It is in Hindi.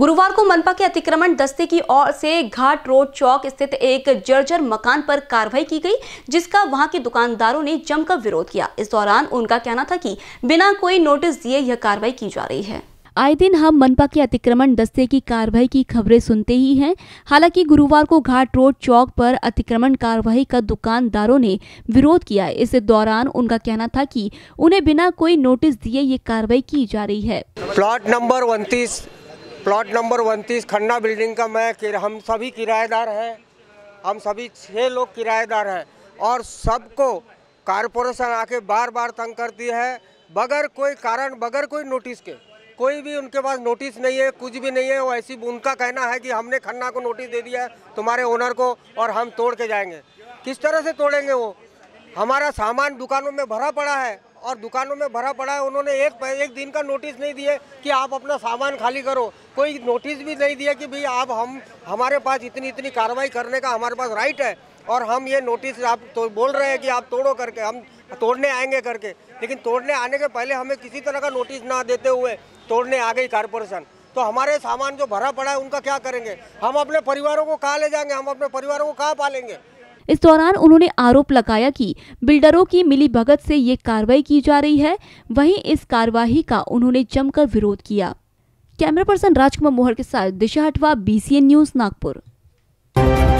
गुरुवार को मनपा के अतिक्रमण दस्ते की ओर से घाट रोड चौक स्थित एक जर्जर मकान पर कार्रवाई की गई जिसका वहां के दुकानदारों ने जमकर विरोध किया इस दौरान उनका कहना था कि बिना कोई नोटिस दिए यह कार्रवाई की जा रही है आए दिन हम मनपा के अतिक्रमण दस्ते की कार्रवाई की खबरें सुनते ही हैं हालांकि गुरुवार को घाट रोड चौक पर अतिक्रमण कार्रवाई का दुकानदारों ने विरोध किया इस दौरान उनका कहना था कि उन्हें बिना कोई नोटिस दिए ये कार्रवाई की जा रही है प्लॉट नंबर उन्तीस प्लॉट नंबर उनतीस खन्ना बिल्डिंग का मैं किर, हम सभी किराएदार हैं हम सभी छः लोग किराएदार हैं और सबको कारपोरेशन आके बार बार तंग करती है बगैर कोई कारण बगैर कोई नोटिस के कोई भी उनके पास नोटिस नहीं है कुछ भी नहीं है वो ऐसी उनका कहना है कि हमने खन्ना को नोटिस दे दिया है तुम्हारे ओनर को और हम तोड़ के जाएंगे किस तरह से तोड़ेंगे वो हमारा सामान दुकानों में भरा पड़ा है और दुकानों में भरा पड़ा है उन्होंने एक एक दिन का नोटिस नहीं दिए कि आप अपना सामान खाली करो कोई नोटिस भी नहीं दिया कि भाई आप हम हमारे पास इतनी इतनी कार्रवाई करने का हमारे पास राइट है और हम ये नोटिस आप तो बोल रहे हैं कि आप तोड़ो करके हम तोड़ने आएंगे करके लेकिन तोड़ने आने के पहले हमें किसी तरह का नोटिस ना देते हुए तोड़ने आ गई कारपोरेशन तो हमारे सामान जो भरा पड़ा है उनका क्या करेंगे हम अपने परिवारों को कहाँ ले जाएंगे हम अपने परिवारों को कहाँ पालेंगे इस दौरान उन्होंने आरोप लगाया कि बिल्डरों की मिली भगत से ये कार्रवाई की जा रही है वहीं इस कार्यवाही का उन्होंने जमकर विरोध किया कैमरा पर्सन राजकुमार मोहर के साथ दिशा हटवा बीसीएन न्यूज नागपुर